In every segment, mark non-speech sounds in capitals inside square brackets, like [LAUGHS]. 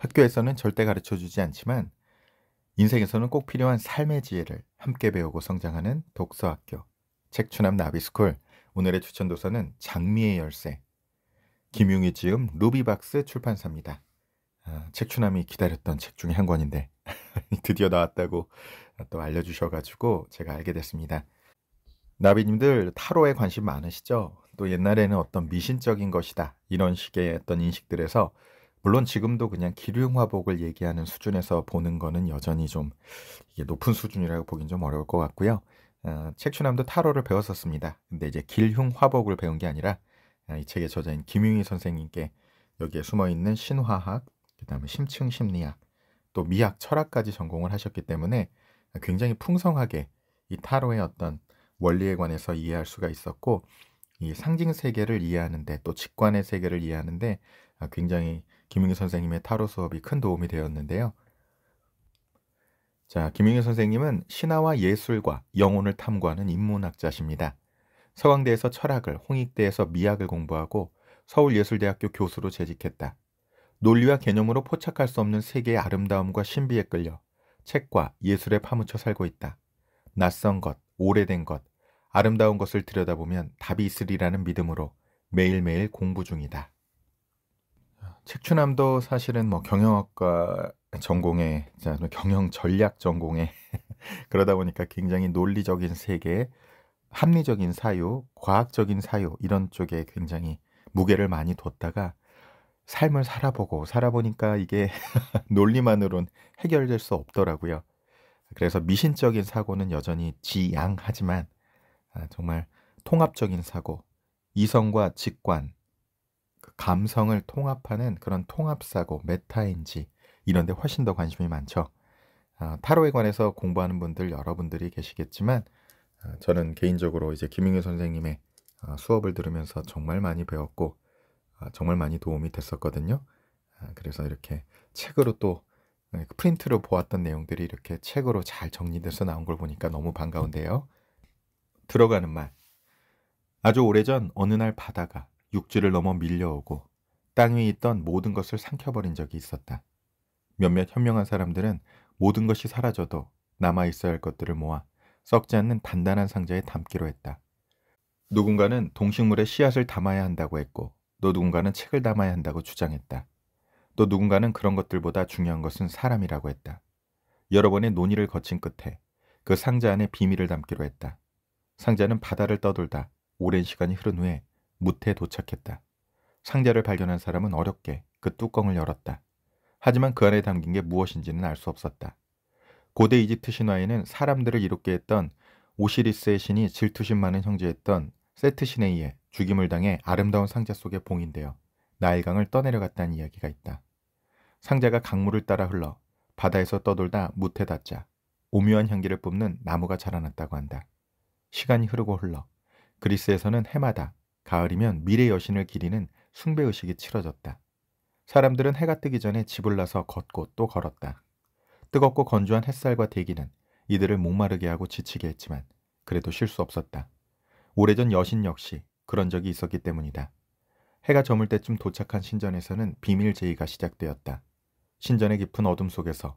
학교에서는 절대 가르쳐 주지 않지만 인생에서는 꼭 필요한 삶의 지혜를 함께 배우고 성장하는 독서학교 책추남 나비스쿨 오늘의 추천 도서는 장미의 열쇠 김용희 지음 루비박스 출판사입니다. 아, 책추남이 기다렸던 책 중에 한 권인데 [LAUGHS] 드디어 나왔다고 또 알려주셔가지고 제가 알게 됐습니다. 나비님들 타로에 관심 많으시죠? 또 옛날에는 어떤 미신적인 것이다 이런 식의 어떤 인식들에서 물론 지금도 그냥 기륭화복을 얘기하는 수준에서 보는 거는 여전히 좀 이게 높은 수준이라고 보긴 좀 어려울 것 같고요. 어, 책추남도 타로를 배웠었습니다. 근데 이제 길흉화복을 배운 게 아니라 어, 이 책의 저자인 김용희 선생님께 여기에 숨어 있는 신화학, 그다음에 심층 심리학, 또 미학 철학까지 전공을 하셨기 때문에 굉장히 풍성하게 이 타로의 어떤 원리에 관해서 이해할 수가 있었고 이 상징 세계를 이해하는데 또 직관의 세계를 이해하는데 아, 굉장히 김용희 선생님의 타로 수업이 큰 도움이 되었는데요. 자, 김용희 선생님은 신화와 예술과 영혼을 탐구하는 인문학자십니다. 서강대에서 철학을, 홍익대에서 미학을 공부하고 서울예술대학교 교수로 재직했다. 논리와 개념으로 포착할 수 없는 세계의 아름다움과 신비에 끌려 책과 예술에 파묻혀 살고 있다. 낯선 것, 오래된 것, 아름다운 것을 들여다보면 답이 있으리라는 믿음으로 매일매일 공부 중이다. 책추남도 사실은 뭐 경영학과 전공에 뭐 경영 전략 전공에 [LAUGHS] 그러다 보니까 굉장히 논리적인 세계, 합리적인 사유, 과학적인 사유 이런 쪽에 굉장히 무게를 많이 뒀다가 삶을 살아보고 살아보니까 이게 [LAUGHS] 논리만으론 해결될 수 없더라고요. 그래서 미신적인 사고는 여전히 지양하지만 아, 정말 통합적인 사고, 이성과 직관, 그 감성을 통합하는 그런 통합사고, 메타인지 이런 데 훨씬 더 관심이 많죠. 아, 타로에 관해서 공부하는 분들 여러분들이 계시겠지만 아, 저는 개인적으로 이제 김 i n 선생님의 수업을 들으면서 정말 많이 배웠고 정말 많이 도움이 됐었거든요. 그래서 이렇게 책으로 또 네, 그 프린트로 보았던 내용들이 이렇게 책으로 잘 정리돼서 나온 걸 보니까 너무 반가운데요. 들어가는 말. 아주 오래전 어느 날 바다가 육지를 넘어 밀려오고 땅 위에 있던 모든 것을 삼켜버린 적이 있었다. 몇몇 현명한 사람들은 모든 것이 사라져도 남아있어야 할 것들을 모아 썩지 않는 단단한 상자에 담기로 했다. 누군가는 동식물에 씨앗을 담아야 한다고 했고 또 누군가는 책을 담아야 한다고 주장했다. 또 누군가는 그런 것들보다 중요한 것은 사람이라고 했다. 여러 번의 논의를 거친 끝에 그 상자 안에 비밀을 담기로 했다. 상자는 바다를 떠돌다 오랜 시간이 흐른 후에 무태에 도착했다. 상자를 발견한 사람은 어렵게 그 뚜껑을 열었다. 하지만 그 안에 담긴 게 무엇인지는 알 수 없었다. 고대 이집트 신화에는 사람들을 이롭게 했던 오시리스의 신이 질투심많은 형제였던 세트신에 의해 죽임을 당해 아름다운 상자 속에 봉인되어 나일강을 떠내려갔다는 이야기가 있다. 상자가 강물을 따라 흘러 바다에서 떠돌다 무태 닿자 오묘한 향기를 뿜는 나무가 자라났다고 한다. 시간이 흐르고 흘러 그리스에서는 해마다 가을이면 미래 여신을 기리는 숭배의식이 치러졌다. 사람들은 해가 뜨기 전에 집을 나서 걷고 또 걸었다. 뜨겁고 건조한 햇살과 대기는 이들을 목마르게 하고 지치게 했지만 그래도 쉴 수 없었다. 오래전 여신 역시 그런 적이 있었기 때문이다. 해가 저물 때쯤 도착한 신전에서는 비밀 제의가 시작되었다. 신전의 깊은 어둠 속에서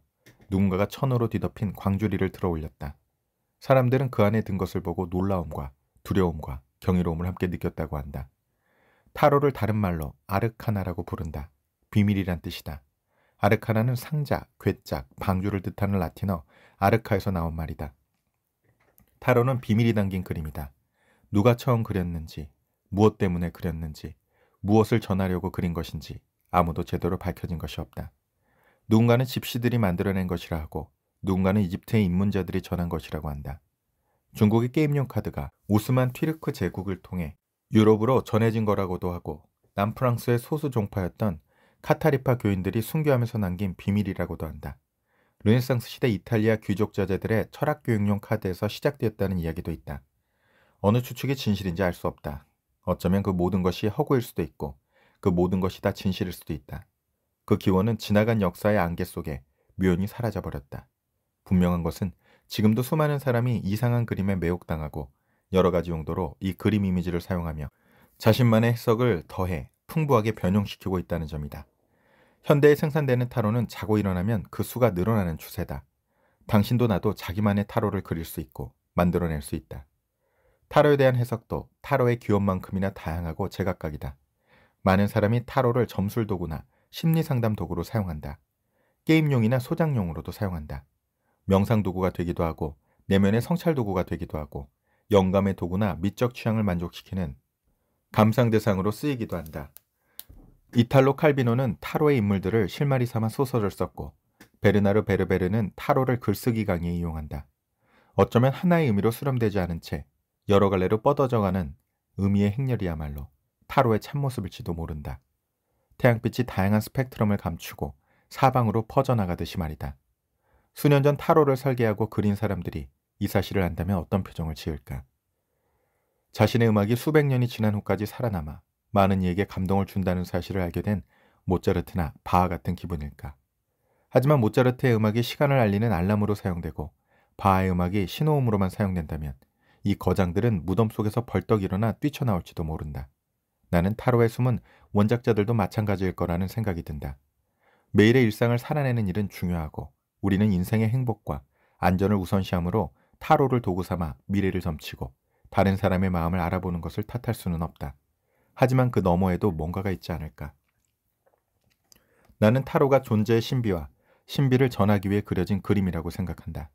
누군가가 천으로 뒤덮인 광주리를 들어 올렸다. 사람들은 그 안에 든 것을 보고 놀라움과 두려움과 경이로움을 함께 느꼈다고 한다. 타로를 다른 말로 아르카나라고 부른다. 비밀이란 뜻이다. 아르카나는 상자, 괴짝, 방주를 뜻하는 라틴어 아르카에서 나온 말이다. 타로는 비밀이 담긴 그림이다. 누가 처음 그렸는지, 무엇 때문에 그렸는지, 무엇을 전하려고 그린 것인지 아무도 제대로 밝혀진 것이 없다. 누군가는 집시들이 만들어낸 것이라 하고 누군가는 이집트의 입문자들이 전한 것이라고 한다. 중국의 게임용 카드가 오스만 튀르크 제국을 통해 유럽으로 전해진 거라고도 하고 남프랑스의 소수 종파였던 카타리파 교인들이 순교하면서 남긴 비밀이라고도 한다. 르네상스 시대 이탈리아 귀족 자제들의 철학 교육용 카드에서 시작되었다는 이야기도 있다. 어느 추측이 진실인지 알 수 없다. 어쩌면 그 모든 것이 허구일 수도 있고 그 모든 것이 다 진실일 수도 있다. 그 기원은 지나간 역사의 안개 속에 묘연히 사라져버렸다. 분명한 것은 지금도 수많은 사람이 이상한 그림에 매혹당하고 여러 가지 용도로 이 그림 이미지를 사용하며 자신만의 해석을 더해 풍부하게 변형시키고 있다는 점이다. 현대에 생산되는 타로는 자고 일어나면 그 수가 늘어나는 추세다. 당신도 나도 자기만의 타로를 그릴 수 있고 만들어낼 수 있다. 타로에 대한 해석도 타로의 귀원만큼이나 다양하고 제각각이다. 많은 사람이 타로를 점술 도구나 심리 상담 도구로 사용한다. 게임용이나 소장용으로도 사용한다. 명상 도구가 되기도 하고 내면의 성찰 도구가 되기도 하고 영감의 도구나 미적 취향을 만족시키는 감상 대상으로 쓰이기도 한다. 이탈로 칼비노는 타로의 인물들을 실마리 삼아 소설을 썼고 베르나르 베르베르는 타로를 글쓰기 강의에 이용한다. 어쩌면 하나의 의미로 수렴되지 않은 채 여러 갈래로 뻗어져가는 의미의 행렬이야말로 타로의 참모습일지도 모른다. 태양빛이 다양한 스펙트럼을 감추고 사방으로 퍼져나가듯이 말이다. 수년 전 타로를 설계하고 그린 사람들이 이 사실을 안다면 어떤 표정을 지을까? 자신의 음악이 수백 년이 지난 후까지 살아남아 많은 이에게 감동을 준다는 사실을 알게 된 모차르트나 바하 같은 기분일까? 하지만 모차르트의 음악이 시간을 알리는 알람으로 사용되고 바하의 음악이 신호음으로만 사용된다면 이 거장들은 무덤 속에서 벌떡 일어나 뛰쳐나올지도 모른다. 나는 타로의 숨은 원작자들도 마찬가지일 거라는 생각이 든다. 매일의 일상을 살아내는 일은 중요하고 우리는 인생의 행복과 안전을 우선시함으로 타로를 도구 삼아 미래를 점치고 다른 사람의 마음을 알아보는 것을 탓할 수는 없다. 하지만 그 너머에도 뭔가가 있지 않을까. 나는 타로가 존재의 신비와 신비를 전하기 위해 그려진 그림이라고 생각한다.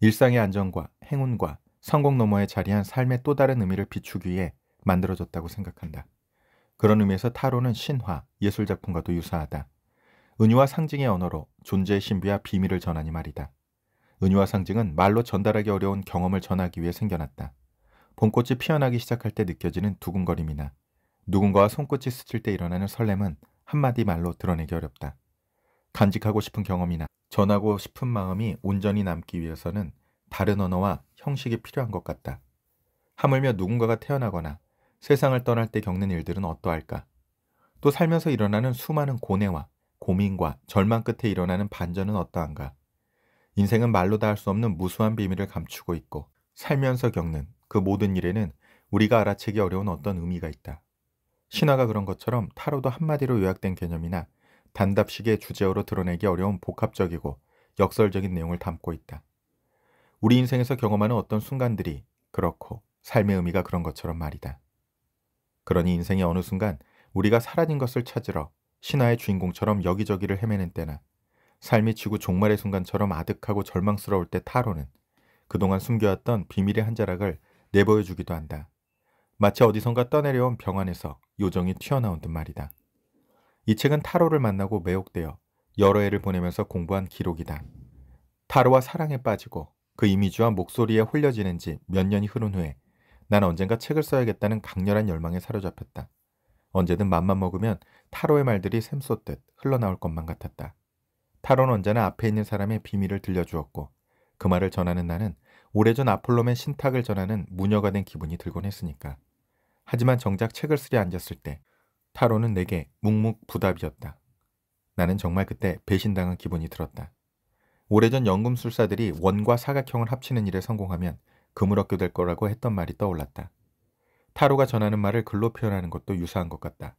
일상의 안정과 행운과 성공 너머에 자리한 삶의 또 다른 의미를 비추기 위해 만들어졌다고 생각한다. 그런 의미에서 타로는 신화, 예술작품과도 유사하다. 은유와 상징의 언어로 존재의 신비와 비밀을 전하니 말이다. 은유와 상징은 말로 전달하기 어려운 경험을 전하기 위해 생겨났다. 봄꽃이 피어나기 시작할 때 느껴지는 두근거림이나 누군가와 손끝이 스칠 때 일어나는 설렘은 한마디 말로 드러내기 어렵다. 간직하고 싶은 경험이나 전하고 싶은 마음이 온전히 남기 위해서는 다른 언어와 형식이 필요한 것 같다. 하물며 누군가가 태어나거나 세상을 떠날 때 겪는 일들은 어떠할까? 또 살면서 일어나는 수많은 고뇌와 고민과 절망 끝에 일어나는 반전은 어떠한가? 인생은 말로 다 할 수 없는 무수한 비밀을 감추고 있고 살면서 겪는 그 모든 일에는 우리가 알아채기 어려운 어떤 의미가 있다. 신화가 그런 것처럼 타로도 한마디로 요약된 개념이나 단답식의 주제어로 드러내기 어려운 복합적이고 역설적인 내용을 담고 있다. 우리 인생에서 경험하는 어떤 순간들이 그렇고 삶의 의미가 그런 것처럼 말이다. 그러니 인생의 어느 순간 우리가 사라진 것을 찾으러 신화의 주인공처럼 여기저기를 헤매는 때나 삶이 지구 종말의 순간처럼 아득하고 절망스러울 때 타로는 그동안 숨겨왔던 비밀의 한 자락을 내보여주기도 한다. 마치 어디선가 떠내려온 병 안에서 요정이 튀어나온 듯 말이다. 이 책은 타로를 만나고 매혹되어 여러 해를 보내면서 공부한 기록이다. 타로와 사랑에 빠지고 그 이미지와 목소리에 홀려지는 지 몇 년이 흐른 후에 난 언젠가 책을 써야겠다는 강렬한 열망에 사로잡혔다. 언제든 맘만 먹으면 타로의 말들이 샘솟듯 흘러나올 것만 같았다. 타로는 언제나 앞에 있는 사람의 비밀을 들려주었고 그 말을 전하는 나는 오래전 아폴로맨 신탁을 전하는 무녀가 된 기분이 들곤 했으니까. 하지만 정작 책을 쓰려 앉았을 때 타로는 내게 묵묵부답이었다. 나는 정말 그때 배신당한 기분이 들었다. 오래전 연금술사들이 원과 사각형을 합치는 일에 성공하면 그물얻게될 거라고 했던 말이 떠올랐다. 타로가 전하는 말을 글로 표현하는 것도 유사한 것 같다.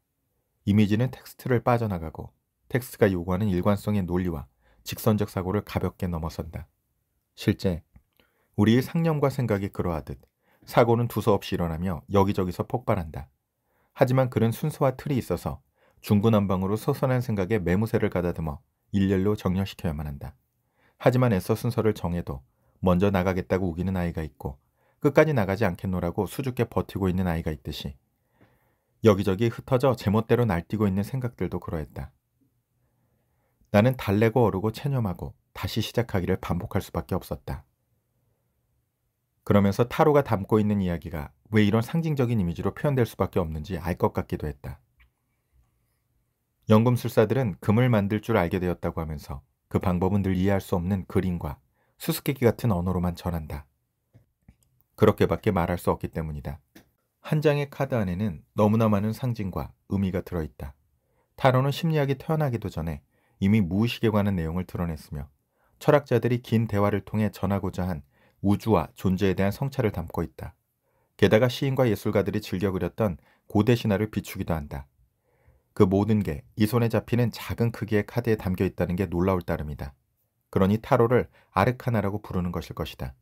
이미지는 텍스트를 빠져나가고 텍스트가 요구하는 일관성의 논리와 직선적 사고를 가볍게 넘어선다. 실제 우리의 상념과 생각이 그러하듯 사고는 두서없이 일어나며 여기저기서 폭발한다. 하지만 그은 순서와 틀이 있어서 중구난방으로 소선한 생각에 매무새를 가다듬어 일렬로 정렬시켜야만 한다. 하지만 애써 순서를 정해도 먼저 나가겠다고 우기는 아이가 있고 끝까지 나가지 않겠노라고 수줍게 버티고 있는 아이가 있듯이 여기저기 흩어져 제멋대로 날뛰고 있는 생각들도 그러했다. 나는 달래고 어르고 체념하고 다시 시작하기를 반복할 수밖에 없었다. 그러면서 타로가 담고 있는 이야기가 왜 이런 상징적인 이미지로 표현될 수밖에 없는지 알 것 같기도 했다. 연금술사들은 금을 만들 줄 알게 되었다고 하면서 그 방법은 늘 이해할 수 없는 그림과 수수께끼 같은 언어로만 전한다. 그렇게밖에 말할 수 없기 때문이다. 한 장의 카드 안에는 너무나 많은 상징과 의미가 들어있다. 타로는 심리학이 태어나기도 전에 이미 무의식에 관한 내용을 드러냈으며 철학자들이 긴 대화를 통해 전하고자 한 우주와 존재에 대한 성찰을 담고 있다. 게다가 시인과 예술가들이 즐겨 그렸던 고대 신화를 비추기도 한다. 그 모든 게 이 손에 잡히는 작은 크기의 카드에 담겨 있다는 게 놀라울 따름이다. 그러니 타로를 아르카나라고 부르는 것일 것이다.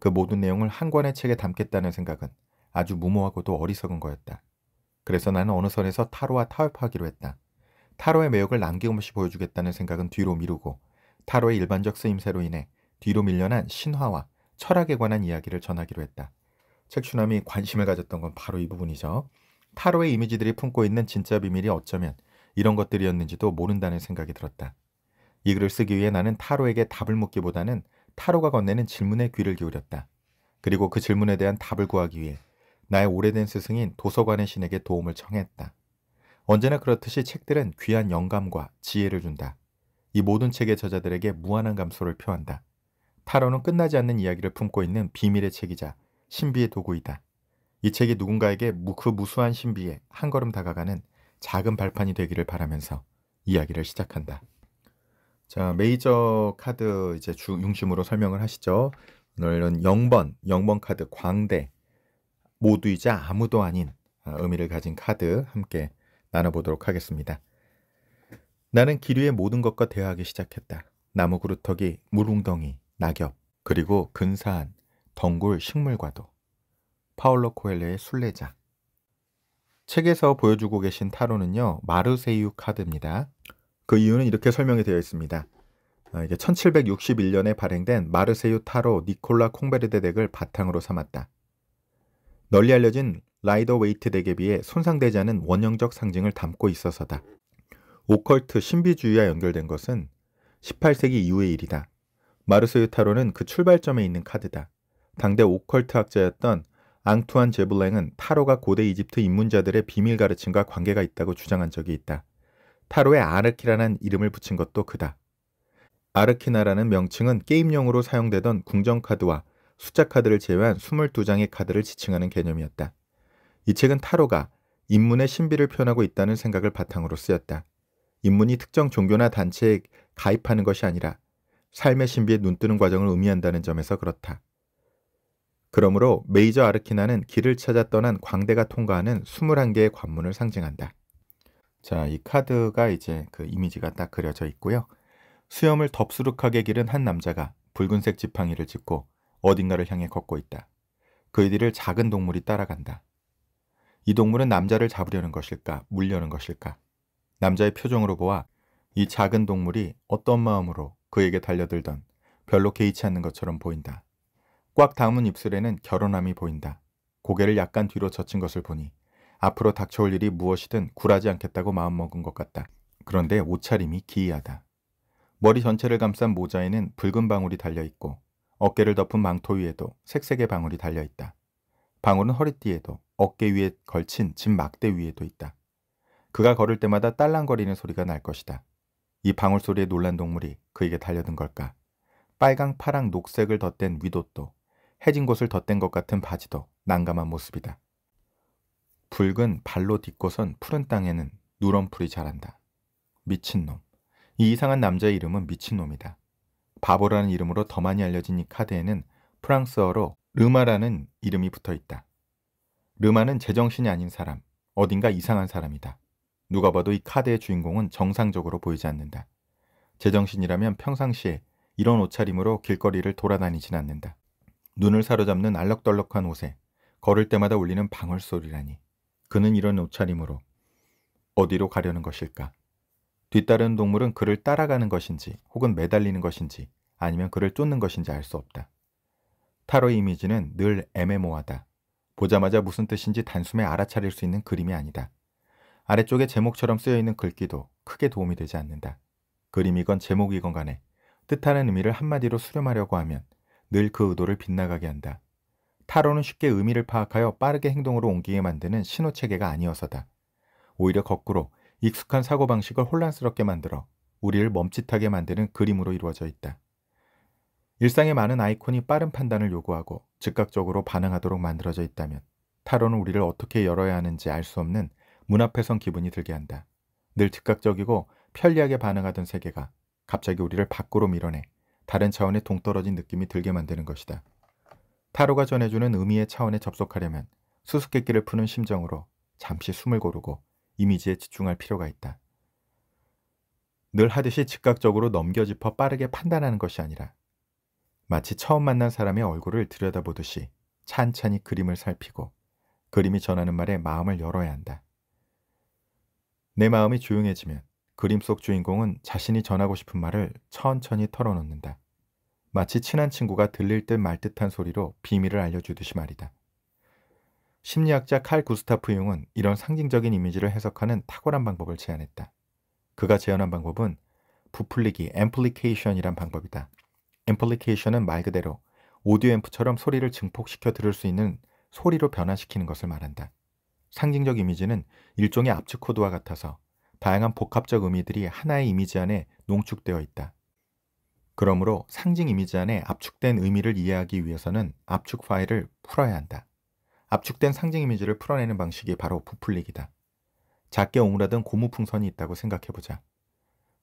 그 모든 내용을 한 권의 책에 담겠다는 생각은 아주 무모하고도 어리석은 거였다. 그래서 나는 어느 선에서 타로와 타협하기로 했다. 타로의 매력을 남김없이 보여주겠다는 생각은 뒤로 미루고 타로의 일반적 쓰임새로 인해 뒤로 밀려난 신화와 철학에 관한 이야기를 전하기로 했다. 책추남이 관심을 가졌던 건 바로 이 부분이죠. 타로의 이미지들이 품고 있는 진짜 비밀이 어쩌면 이런 것들이었는지도 모른다는 생각이 들었다. 이 글을 쓰기 위해 나는 타로에게 답을 묻기보다는 타로가 건네는 질문에 귀를 기울였다. 그리고 그 질문에 대한 답을 구하기 위해 나의 오래된 스승인 도서관의 신에게 도움을 청했다. 언제나 그렇듯이 책들은 귀한 영감과 지혜를 준다. 이 모든 책의 저자들에게 무한한 감소를 표한다. 타로는 끝나지 않는 이야기를 품고 있는 비밀의 책이자 신비의 도구이다. 이 책이 누군가에게 그 무수한 신비에 한 걸음 다가가는 작은 발판이 되기를 바라면서 이야기를 시작한다. 자, 메이저 카드 이제 중, 심으로 설명을 하시죠. 오늘은 0번, 0번 카드 광대 모두이자 아무도 아닌 아, 의미를 가진 카드 함께 나눠보도록 하겠습니다. 나는 기류의 모든 것과 대화하기 시작했다. 나무 그루터기, 물웅덩이, 낙엽, 그리고 근사한 덩굴 식물과도. 파울러 코엘레의 순례자. 책에서 보여주고 계신 타로는요, 마르세유 카드입니다. 그 이유는 이렇게 설명이 되어 있습니다. 어, 이게 1761년에 발행된 마르세유 타로 니콜라 콩베르데 덱을 바탕으로 삼았다. 널리 알려진 라이더 웨이트 덱에 비해 손상되지 않은 원형적 상징을 담고 있어서다. 오컬트 신비주의와 연결된 것은 18세기 이후의 일이다. 마르세유 타로는 그 출발점에 있는 카드다. 당대 오컬트 학자였던 앙투안 제블랭은 타로가 고대 이집트 입문자들의 비밀 가르침과 관계가 있다고 주장한 적이 있다. 타로에 아르키라는 이름을 붙인 것도 그다. 아르키나라는 명칭은 게임용으로 사용되던 궁정카드와 숫자카드를 제외한 22장의 카드를 지칭하는 개념이었다. 이 책은 타로가 인문의 신비를 표현하고 있다는 생각을 바탕으로 쓰였다. 인문이 특정 종교나 단체에 가입하는 것이 아니라 삶의 신비에 눈뜨는 과정을 의미한다는 점에서 그렇다. 그러므로 메이저 아르키나는 길을 찾아 떠난 광대가 통과하는 21개의 관문을 상징한다. 자, 이 카드가 이제 그 이미지가 딱 그려져 있고요. 수염을 덥수룩하게 기른 한 남자가 붉은색 지팡이를 짚고 어딘가를 향해 걷고 있다. 그의 뒤를 작은 동물이 따라간다. 이 동물은 남자를 잡으려는 것일까, 물려는 것일까? 남자의 표정으로 보아 이 작은 동물이 어떤 마음으로 그에게 달려들던 별로 개의치 않는 것처럼 보인다. 꽉닿은 입술에는 결혼함이 보인다. 고개를 약간 뒤로 젖힌 것을 보니 앞으로 닥쳐올 일이 무엇이든 굴하지 않겠다고 마음먹은 것 같다. 그런데 옷차림이 기이하다. 머리 전체를 감싼 모자에는 붉은 방울이 달려있고 어깨를 덮은 망토 위에도 색색의 방울이 달려있다. 방울은 허리띠에도 어깨 위에 걸친 짐 막대 위에도 있다. 그가 걸을 때마다 딸랑거리는 소리가 날 것이다. 이 방울 소리에 놀란 동물이 그에게 달려든 걸까? 빨강, 파랑, 녹색을 덧댄 위도또 해진 곳을 덧댄 것 같은 바지도 난감한 모습이다. 붉은 발로 딛고선 푸른 땅에는 누런풀이 자란다. 미친놈. 이 이상한 남자의 이름은 미친놈이다. 바보라는 이름으로 더 많이 알려진 이 카드에는 프랑스어로 르마라는 이름이 붙어 있다. 르마는 제정신이 아닌 사람, 어딘가 이상한 사람이다. 누가 봐도 이 카드의 주인공은 정상적으로 보이지 않는다. 제정신이라면 평상시에 이런 옷차림으로 길거리를 돌아다니진 않는다. 눈을 사로잡는 알록덜록한 옷에 걸을 때마다 울리는 방울 소리라니. 그는 이런 옷차림으로 어디로 가려는 것일까? 뒤따르는 동물은 그를 따라가는 것인지 혹은 매달리는 것인지 아니면 그를 쫓는 것인지 알 수 없다. 타로의 이미지는 늘 애매모호하다. 보자마자 무슨 뜻인지 단숨에 알아차릴 수 있는 그림이 아니다. 아래쪽에 제목처럼 쓰여있는 글귀도 크게 도움이 되지 않는다. 그림이건 제목이건 간에 뜻하는 의미를 한마디로 수렴하려고 하면 늘 그 의도를 빗나가게 한다. 타로는 쉽게 의미를 파악하여 빠르게 행동으로 옮기게 만드는 신호체계가 아니어서다. 오히려 거꾸로 익숙한 사고방식을 혼란스럽게 만들어 우리를 멈칫하게 만드는 그림으로 이루어져 있다. 일상의 많은 아이콘이 빠른 판단을 요구하고 즉각적으로 반응하도록 만들어져 있다면 타로는 우리를 어떻게 열어야 하는지 알 수 없는 문앞에선 기분이 들게 한다. 늘 즉각적이고 편리하게 반응하던 세계가 갑자기 우리를 밖으로 밀어내 다른 차원의 동떨어진 느낌이 들게 만드는 것이다. 타로가 전해주는 의미의 차원에 접속하려면 수수께끼를 푸는 심정으로 잠시 숨을 고르고 이미지에 집중할 필요가 있다. 늘 하듯이 즉각적으로 넘겨짚어 빠르게 판단하는 것이 아니라 마치 처음 만난 사람의 얼굴을 들여다보듯이 찬찬히 그림을 살피고 그림이 전하는 말에 마음을 열어야 한다. 내 마음이 조용해지면 그림 속 주인공은 자신이 전하고 싶은 말을 천천히 털어놓는다. 마치 친한 친구가 들릴 듯 말 듯한 소리로 비밀을 알려주듯이 말이다. 심리학자 칼 구스타프 융은 이런 상징적인 이미지를 해석하는 탁월한 방법을 제안했다. 그가 제안한 방법은 부풀리기, 앰플리케이션이란 방법이다. 앰플리케이션은 말 그대로 오디오 앰프처럼 소리를 증폭시켜 들을 수 있는 소리로 변화시키는 것을 말한다. 상징적 이미지는 일종의 압축 코드와 같아서 다양한 복합적 의미들이 하나의 이미지 안에 농축되어 있다. 그러므로 상징 이미지 안에 압축된 의미를 이해하기 위해서는 압축 파일을 풀어야 한다. 압축된 상징 이미지를 풀어내는 방식이 바로 부풀리기다. 작게 오므라든 고무풍선이 있다고 생각해보자.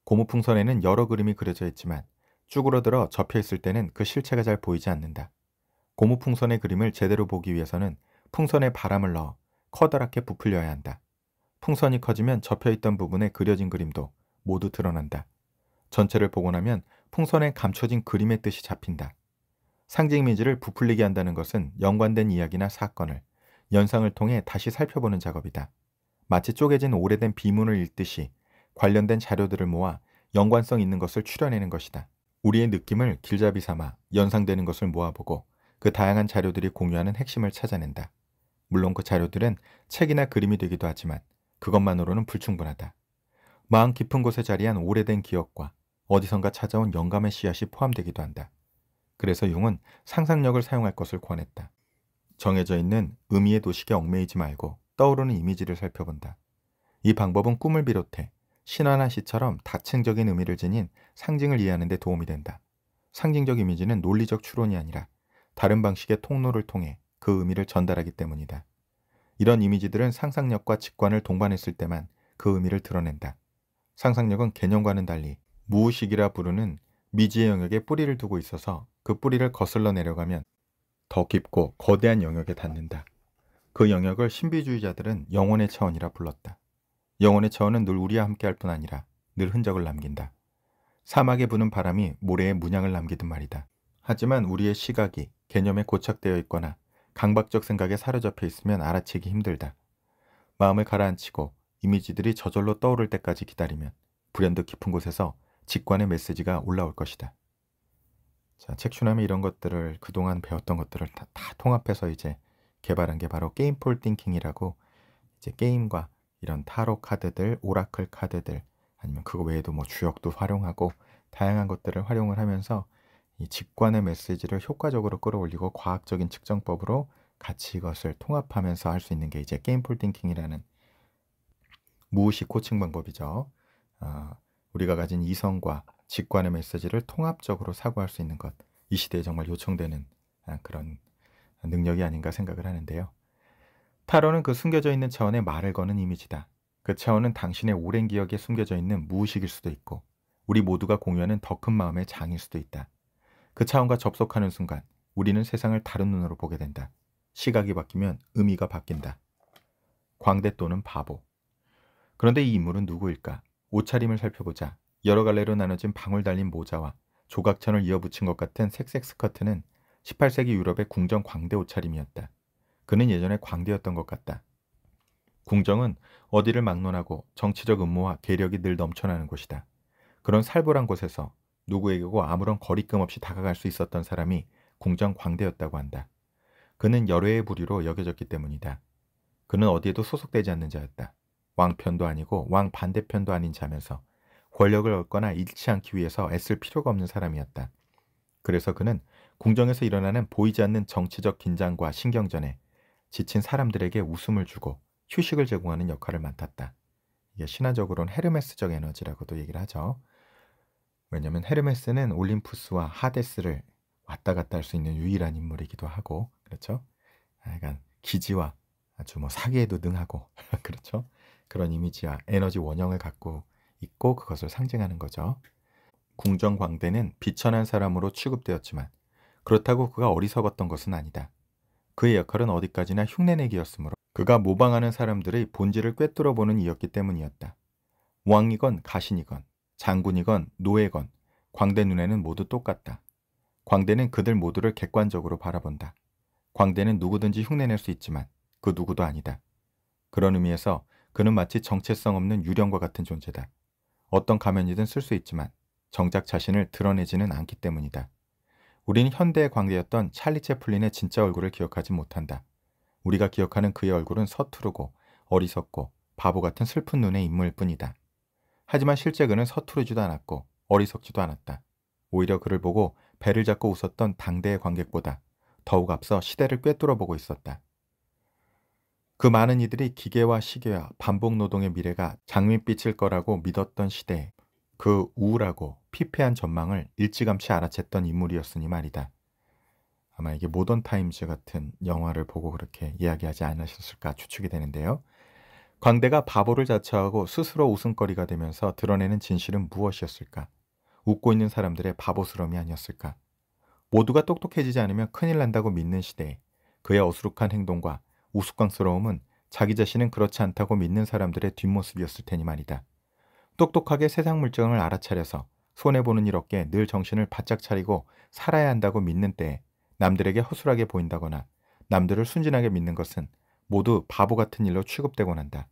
고무풍선에는 여러 그림이 그려져 있지만 쭈그러들어 접혀있을 때는 그 실체가 잘 보이지 않는다. 고무풍선의 그림을 제대로 보기 위해서는 풍선에 바람을 넣어 커다랗게 부풀려야 한다. 풍선이 커지면 접혀있던 부분에 그려진 그림도 모두 드러난다. 전체를 보고 나면 풍선에 감춰진 그림의 뜻이 잡힌다. 상징 이미지를 부풀리게 한다는 것은 연관된 이야기나 사건을 연상을 통해 다시 살펴보는 작업이다. 마치 쪼개진 오래된 비문을 읽듯이 관련된 자료들을 모아 연관성 있는 것을 추려내는 것이다. 우리의 느낌을 길잡이 삼아 연상되는 것을 모아보고 그 다양한 자료들이 공유하는 핵심을 찾아낸다. 물론 그 자료들은 책이나 그림이 되기도 하지만 그것만으로는 불충분하다. 마음 깊은 곳에 자리한 오래된 기억과 어디선가 찾아온 영감의 씨앗이 포함되기도 한다. 그래서 용은 상상력을 사용할 것을 권했다. 정해져 있는 의미의 도식에 얽매이지 말고 떠오르는 이미지를 살펴본다. 이 방법은 꿈을 비롯해 신화나 시처럼 다층적인 의미를 지닌 상징을 이해하는 데 도움이 된다. 상징적 이미지는 논리적 추론이 아니라 다른 방식의 통로를 통해 그 의미를 전달하기 때문이다. 이런 이미지들은 상상력과 직관을 동반했을 때만 그 의미를 드러낸다. 상상력은 개념과는 달리 무의식이라 부르는 미지의 영역에 뿌리를 두고 있어서 그 뿌리를 거슬러 내려가면 더 깊고 거대한 영역에 닿는다. 그 영역을 신비주의자들은 영혼의 차원이라 불렀다. 영혼의 차원은 늘 우리와 함께할 뿐 아니라 늘 흔적을 남긴다. 사막에 부는 바람이 모래에 문양을 남기듯 말이다. 하지만 우리의 시각이 개념에 고착되어 있거나 강박적 생각에 사로잡혀 있으면 알아채기 힘들다. 마음을 가라앉히고 이미지들이 저절로 떠오를 때까지 기다리면 불현듯 깊은 곳에서 직관의 메시지가 올라올 것이다. 자, 책슈남이 이런 것들을 그동안 배웠던 것들을 다, 다 통합해서 이제 개발한 게 바로 게임폴 띵킹이라고 이제 게임과 이런 타로 카드들, 오라클 카드들 아니면 그거 외에도 뭐 주역도 활용하고 다양한 것들을 활용을 하면서 이 직관의 메시지를 효과적으로 끌어올리고 과학적인 측정법으로 같이 이것을 통합하면서 할 수 있는 게 이제 게임폴 띵킹이라는 무의식 코칭 방법이죠. 어, 우리가 가진 이성과 직관의 메시지를 통합적으로 사고할 수 있는 것, 이 시대에 정말 요청되는 아, 그런 능력이 아닌가 생각을 하는데요. 타로는 그 숨겨져 있는 차원의 말을 거는 이미지다. 그 차원은 당신의 오랜 기억에 숨겨져 있는 무의식일 수도 있고 우리 모두가 공유하는 더 큰 마음의 장일 수도 있다. 그 차원과 접속하는 순간 우리는 세상을 다른 눈으로 보게 된다. 시각이 바뀌면 의미가 바뀐다. 광대 또는 바보. 그런데 이 인물은 누구일까? 옷차림을 살펴보자 여러 갈래로 나눠진 방울 달린 모자와 조각천을 이어붙인 것 같은 색색 스커트는 18세기 유럽의 궁정 광대 옷차림이었다. 그는 예전에 광대였던 것 같다. 궁정은 어디를 막론하고 정치적 음모와 계력이 늘 넘쳐나는 곳이다. 그런 살벌한 곳에서 누구에게고 아무런 거리낌 없이 다가갈 수 있었던 사람이 궁정 광대였다고 한다. 그는 여러 해의부류로 여겨졌기 때문이다. 그는 어디에도 소속되지 않는 자였다. 왕편도 아니고 왕 반대편도 아닌 자면서 권력을 얻거나 잃지 않기 위해서 애쓸 필요가 없는 사람이었다. 그래서 그는 궁정에서 일어나는 보이지 않는 정치적 긴장과 신경전에 지친 사람들에게 웃음을 주고 휴식을 제공하는 역할을 맡았다. 이게 신화적으로는 헤르메스적 에너지라고도 얘기를 하죠. 왜냐하면 헤르메스는 올림푸스와 하데스를 왔다 갔다 할 수 있는 유일한 인물이기도 하고 그렇죠. 약간 기지와 아주 뭐 사기에도 능하고 [LAUGHS] 그렇죠. 그런 이미지와 에너지 원형을 갖고 있고 그것을 상징하는 거죠. 궁정광대는 비천한 사람으로 취급되었지만 그렇다고 그가 어리석었던 것은 아니다. 그의 역할은 어디까지나 흉내내기였으므로 그가 모방하는 사람들의 본질을 꿰뚫어 보는 이였기 때문이었다. 왕이건 가신이건 장군이건 노예건 광대 눈에는 모두 똑같다. 광대는 그들 모두를 객관적으로 바라본다. 광대는 누구든지 흉내낼 수 있지만 그 누구도 아니다. 그런 의미에서 그는 마치 정체성 없는 유령과 같은 존재다. 어떤 가면이든 쓸 수 있지만 정작 자신을 드러내지는 않기 때문이다. 우리는 현대의 광대였던 찰리 채플린의 진짜 얼굴을 기억하지 못한다. 우리가 기억하는 그의 얼굴은 서투르고 어리석고 바보 같은 슬픈 눈의 인물 뿐이다. 하지만 실제 그는 서투르지도 않았고 어리석지도 않았다. 오히려 그를 보고 배를 잡고 웃었던 당대의 관객보다 더욱 앞서 시대를 꿰뚫어 보고 있었다. 그 많은 이들이 기계와 시계와 반복 노동의 미래가 장밋빛일 거라고 믿었던 시대에 그 우울하고 피폐한 전망을 일찌감치 알아챘던 인물이었으니 말이다. 아마 이게 모던 타임즈 같은 영화를 보고 그렇게 이야기하지 않으셨을까 추측이 되는데요. 광대가 바보를 자처하고 스스로 웃음거리가 되면서 드러내는 진실은 무엇이었을까? 웃고 있는 사람들의 바보스러움이 아니었을까? 모두가 똑똑해지지 않으면 큰일 난다고 믿는 시대에 그의 어수룩한 행동과 우스꽝스러움은 자기 자신은 그렇지 않다고 믿는 사람들의 뒷모습이었을 테니 말이다. 똑똑하게 세상 물정을 알아차려서 손해보는 일 없게 늘 정신을 바짝 차리고 살아야 한다고 믿는 때에 남들에게 허술하게 보인다거나 남들을 순진하게 믿는 것은 모두 바보 같은 일로 취급되곤 한다.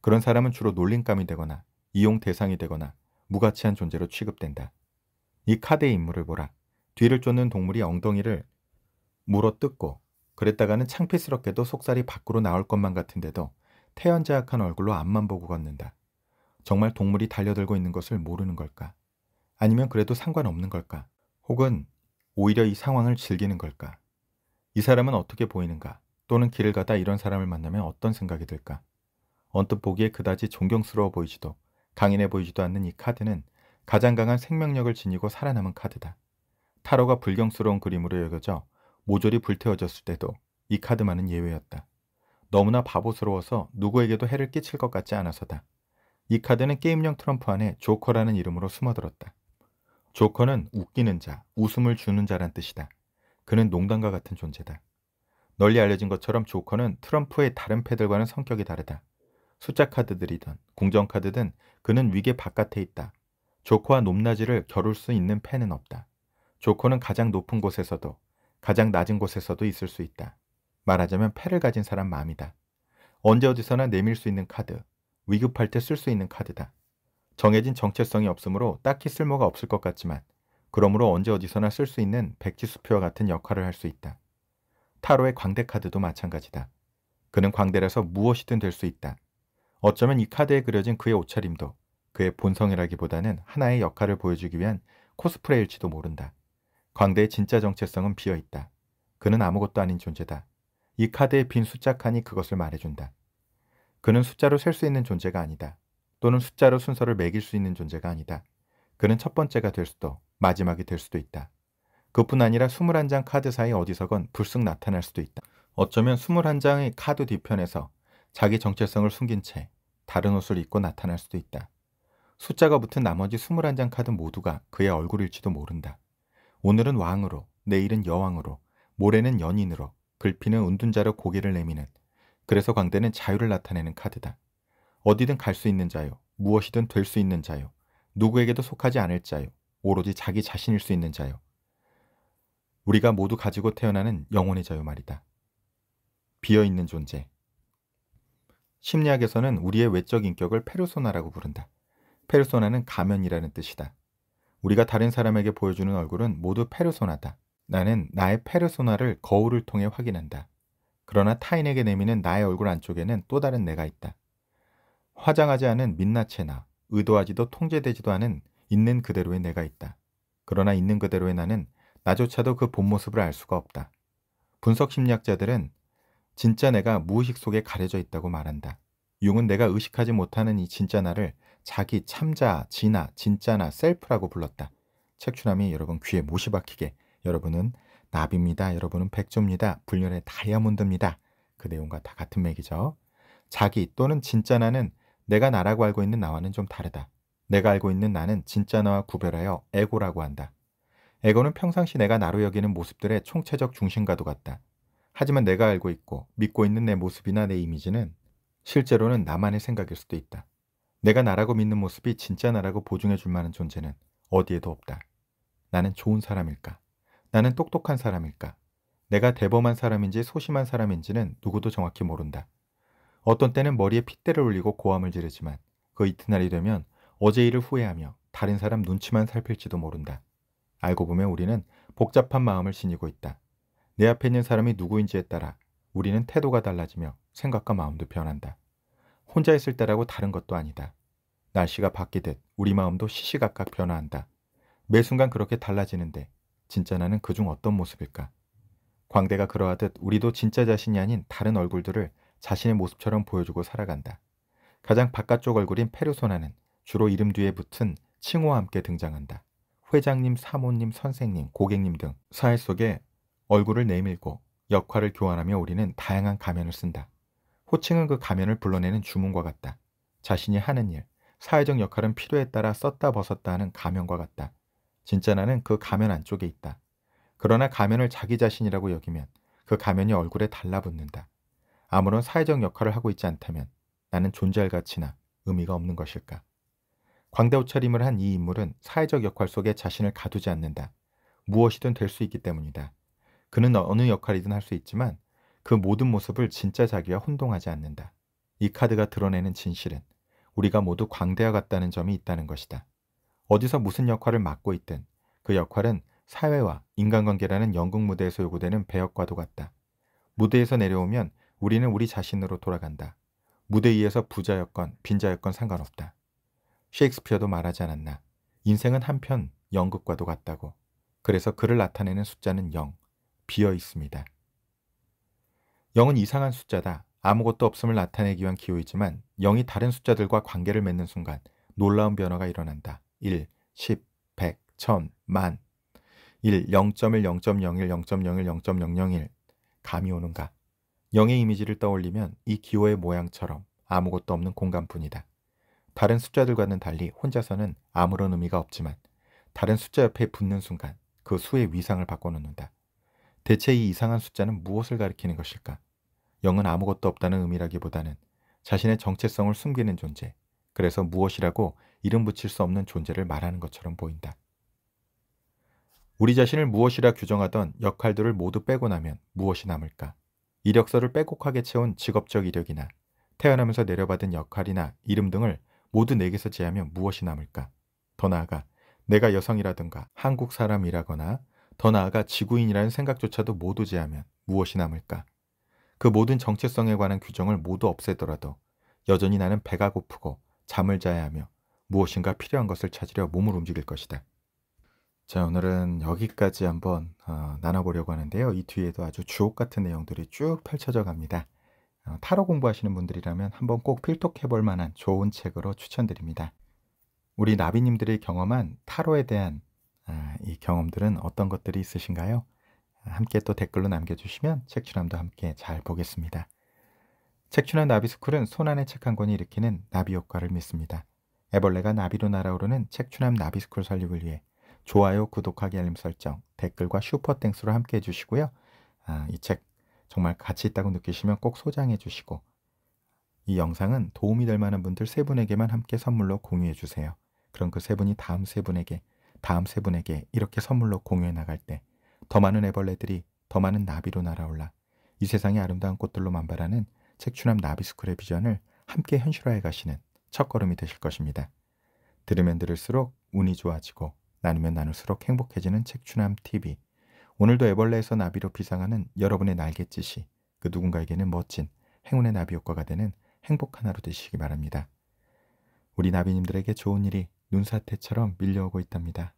그런 사람은 주로 놀림감이 되거나 이용 대상이 되거나 무가치한 존재로 취급된다. 이 카드의 인물을 보라. 뒤를 쫓는 동물이 엉덩이를 물어 뜯고 그랬다가는 창피스럽게도 속살이 밖으로 나올 것만 같은데도 태연자약한 얼굴로 앞만 보고 걷는다. 정말 동물이 달려들고 있는 것을 모르는 걸까? 아니면 그래도 상관없는 걸까? 혹은 오히려 이 상황을 즐기는 걸까? 이 사람은 어떻게 보이는가? 또는 길을 가다 이런 사람을 만나면 어떤 생각이 들까? 언뜻 보기에 그다지 존경스러워 보이지도 강인해 보이지도 않는 이 카드는 가장 강한 생명력을 지니고 살아남은 카드다. 타로가 불경스러운 그림으로 여겨져 모조리 불태워졌을 때도 이 카드만은 예외였다. 너무나 바보스러워서 누구에게도 해를 끼칠 것 같지 않아서다. 이 카드는 게임용 트럼프 안에 조커라는 이름으로 숨어들었다. 조커는 웃기는 자, 웃음을 주는 자란 뜻이다. 그는 농담과 같은 존재다. 널리 알려진 것처럼 조커는 트럼프의 다른 패들과는 성격이 다르다. 숫자 카드들이든 공정 카드든 그는 위계 바깥에 있다. 조커와 높낮이를 겨룰 수 있는 패는 없다. 조커는 가장 높은 곳에서도 가장 낮은 곳에서도 있을 수 있다. 말하자면 패를 가진 사람 마음이다. 언제 어디서나 내밀 수 있는 카드, 위급할 때 쓸 수 있는 카드다. 정해진 정체성이 없으므로 딱히 쓸모가 없을 것 같지만 그러므로 언제 어디서나 쓸 수 있는 백지수표와 같은 역할을 할 수 있다. 타로의 광대 카드도 마찬가지다. 그는 광대라서 무엇이든 될 수 있다. 어쩌면 이 카드에 그려진 그의 옷차림도 그의 본성이라기보다는 하나의 역할을 보여주기 위한 코스프레일지도 모른다. 광대의 진짜 정체성은 비어있다. 그는 아무것도 아닌 존재다. 이 카드의 빈 숫자 칸이 그것을 말해준다. 그는 숫자로 셀 수 있는 존재가 아니다. 또는 숫자로 순서를 매길 수 있는 존재가 아니다. 그는 첫 번째가 될 수도 마지막이 될 수도 있다. 그뿐 아니라 21장 카드 사이 어디서건 불쑥 나타날 수도 있다. 어쩌면 21장의 카드 뒤편에서 자기 정체성을 숨긴 채 다른 옷을 입고 나타날 수도 있다. 숫자가 붙은 나머지 21장 카드 모두가 그의 얼굴일지도 모른다. 오늘은 왕으로, 내일은 여왕으로, 모레는 연인으로, 글피는 운둔자로 고개를 내미는 그래서 광대는 자유를 나타내는 카드다. 어디든 갈 수 있는 자요. 무엇이든 될 수 있는 자요. 누구에게도 속하지 않을 자요. 오로지 자기 자신일 수 있는 자요. 우리가 모두 가지고 태어나는 영혼의 자유 말이다. 비어있는 존재. 심리학에서는 우리의 외적 인격을 페르소나라고 부른다. 페르소나는 가면이라는 뜻이다. 우리가 다른 사람에게 보여주는 얼굴은 모두 페르소나다. 나는 나의 페르소나를 거울을 통해 확인한다. 그러나 타인에게 내미는 나의 얼굴 안쪽에는 또 다른 내가 있다. 화장하지 않은 민낯의 나, 의도하지도 통제되지도 않은 있는 그대로의 내가 있다. 그러나 있는 그대로의 나는 나조차도 그 본 모습을 알 수가 없다. 분석 심리학자들은 진짜 내가 무의식 속에 가려져 있다고 말한다. 융은 내가 의식하지 못하는 이 진짜 나를 자기, 참자, 진나 진짜나, 셀프라고 불렀다. 책추남이 여러분 귀에 못이 박히게 여러분은 나비입니다. 여러분은 백조입니다. 불멸의 다이아몬드입니다. 그 내용과 다 같은 맥이죠. 자기 또는 진짜 나는 내가 나라고 알고 있는 나와는 좀 다르다. 내가 알고 있는 나는 진짜 나와 구별하여 에고라고 한다. 에고는 평상시 내가 나로 여기는 모습들의 총체적 중심과도 같다. 하지만 내가 알고 있고 믿고 있는 내 모습이나 내 이미지는 실제로는 나만의 생각일 수도 있다. 내가 나라고 믿는 모습이 진짜 나라고 보증해 줄 만한 존재는 어디에도 없다. 나는 좋은 사람일까? 나는 똑똑한 사람일까? 내가 대범한 사람인지 소심한 사람인지는 누구도 정확히 모른다. 어떤 때는 머리에 핏대를 올리고 고함을 지르지만 그 이튿날이 되면 어제 일을 후회하며 다른 사람 눈치만 살필지도 모른다. 알고 보면 우리는 복잡한 마음을 지니고 있다. 내 앞에 있는 사람이 누구인지에 따라 우리는 태도가 달라지며 생각과 마음도 변한다. 혼자 있을 때라고 다른 것도 아니다. 날씨가 바뀌듯 우리 마음도 시시각각 변화한다. 매 순간 그렇게 달라지는데 진짜 나는 그 중 어떤 모습일까? 광대가 그러하듯 우리도 진짜 자신이 아닌 다른 얼굴들을 자신의 모습처럼 보여주고 살아간다. 가장 바깥쪽 얼굴인 페르소나는 주로 이름 뒤에 붙은 칭호와 함께 등장한다. 회장님, 사모님, 선생님, 고객님 등 사회 속에 얼굴을 내밀고 역할을 교환하며 우리는 다양한 가면을 쓴다. 호칭은 그 가면을 불러내는 주문과 같다. 자신이 하는 일, 사회적 역할은 필요에 따라 썼다 벗었다 하는 가면과 같다. 진짜 나는 그 가면 안쪽에 있다. 그러나 가면을 자기 자신이라고 여기면 그 가면이 얼굴에 달라붙는다. 아무런 사회적 역할을 하고 있지 않다면 나는 존재할 가치나 의미가 없는 것일까. 광대 옷철임을한 이 인물은 사회적 역할 속에 자신을 가두지 않는다. 무엇이든 될 수 있기 때문이다. 그는 어느 역할이든 할 수 있지만 그 모든 모습을 진짜 자기와 혼동하지 않는다. 이 카드가 드러내는 진실은 우리가 모두 광대와 같다는 점이 있다는 것이다. 어디서 무슨 역할을 맡고 있든 그 역할은 사회와 인간관계라는 연극 무대에서 요구되는 배역과도 같다. 무대에서 내려오면 우리는 우리 자신으로 돌아간다. 무대 위에서 부자였건 빈자였건 상관없다. 셰익스피어도 말하지 않았나. 인생은 한편 연극과도 같다고. 그래서 그를 나타내는 숫자는 0, 비어 있습니다. 0은 이상한 숫자다. 아무것도 없음을 나타내기 위한 기호이지만 0이 다른 숫자들과 관계를 맺는 순간 놀라운 변화가 일어난다. 1, 10, 100, 1000, 만 1, 0.1, 0.01, 0.01, 0.001 감이 오는가? 0의 이미지를 떠올리면 이 기호의 모양처럼 아무것도 없는 공간뿐이다. 다른 숫자들과는 달리 혼자서는 아무런 의미가 없지만 다른 숫자 옆에 붙는 순간 그 수의 위상을 바꿔놓는다. 대체 이 이상한 숫자는 무엇을 가리키는 것일까? 0은 아무것도 없다는 의미라기보다는 자신의 정체성을 숨기는 존재, 그래서 무엇이라고 이름 붙일 수 없는 존재를 말하는 것처럼 보인다. 우리 자신을 무엇이라 규정하던 역할들을 모두 빼고 나면 무엇이 남을까? 이력서를 빼곡하게 채운 직업적 이력이나 태어나면서 내려받은 역할이나 이름 등을 모두 내게서 제하면 무엇이 남을까? 더 나아가 내가 여성이라든가 한국 사람이라거나 더 나아가 지구인이라는 생각조차도 못 오지 하면 무엇이 남을까? 그 모든 정체성에 관한 규정을 모두 없애더라도 여전히 나는 배가 고프고 잠을 자야 하며 무엇인가 필요한 것을 찾으려 몸을 움직일 것이다. 자, 오늘은 여기까지 한번 어, 나눠보려고 하는데요. 이 뒤에도 아주 주옥 같은 내용들이 쭉 펼쳐져 갑니다. 어, 타로 공부하시는 분들이라면 한번 꼭 필독해볼 만한 좋은 책으로 추천드립니다. 우리 나비님들이 경험한 타로에 대한 아, 이 경험들은 어떤 것들이 있으신가요? 함께 또 댓글로 남겨주시면 책취남도 함께 잘 보겠습니다. 책취남 나비스쿨은 손안에책 한 권이 일으키는 나비 효과를 믿습니다. 애벌레가 나비로 날아오르는 책취남 나비스쿨 설립을 위해 좋아요, 구독하기, 알림 설정, 댓글과 슈퍼땡스로 함께 해주시고요. 아, 이책 정말 가치 있다고 느끼시면 꼭 소장해 주시고 이 영상은 도움이 될 만한 분들 세 분에게만 함께 선물로 공유해 주세요. 그럼 그 세 분이 다음 세 분에게 다음 세 분에게 이렇게 선물로 공유해 나갈 때 더 많은 애벌레들이 더 많은 나비로 날아올라 이 세상의 아름다운 꽃들로 만발하는 책추남 나비스쿨의 비전을 함께 현실화해 가시는 첫걸음이 되실 것입니다. 들으면 들을수록 운이 좋아지고 나누면 나눌수록 행복해지는 책추남 TV 오늘도 애벌레에서 나비로 비상하는 여러분의 날갯짓이 그 누군가에게는 멋진 행운의 나비 효과가 되는 행복 한하루 되시기 바랍니다. 우리 나비님들에게 좋은 일이 눈사태처럼 밀려오고 있답니다.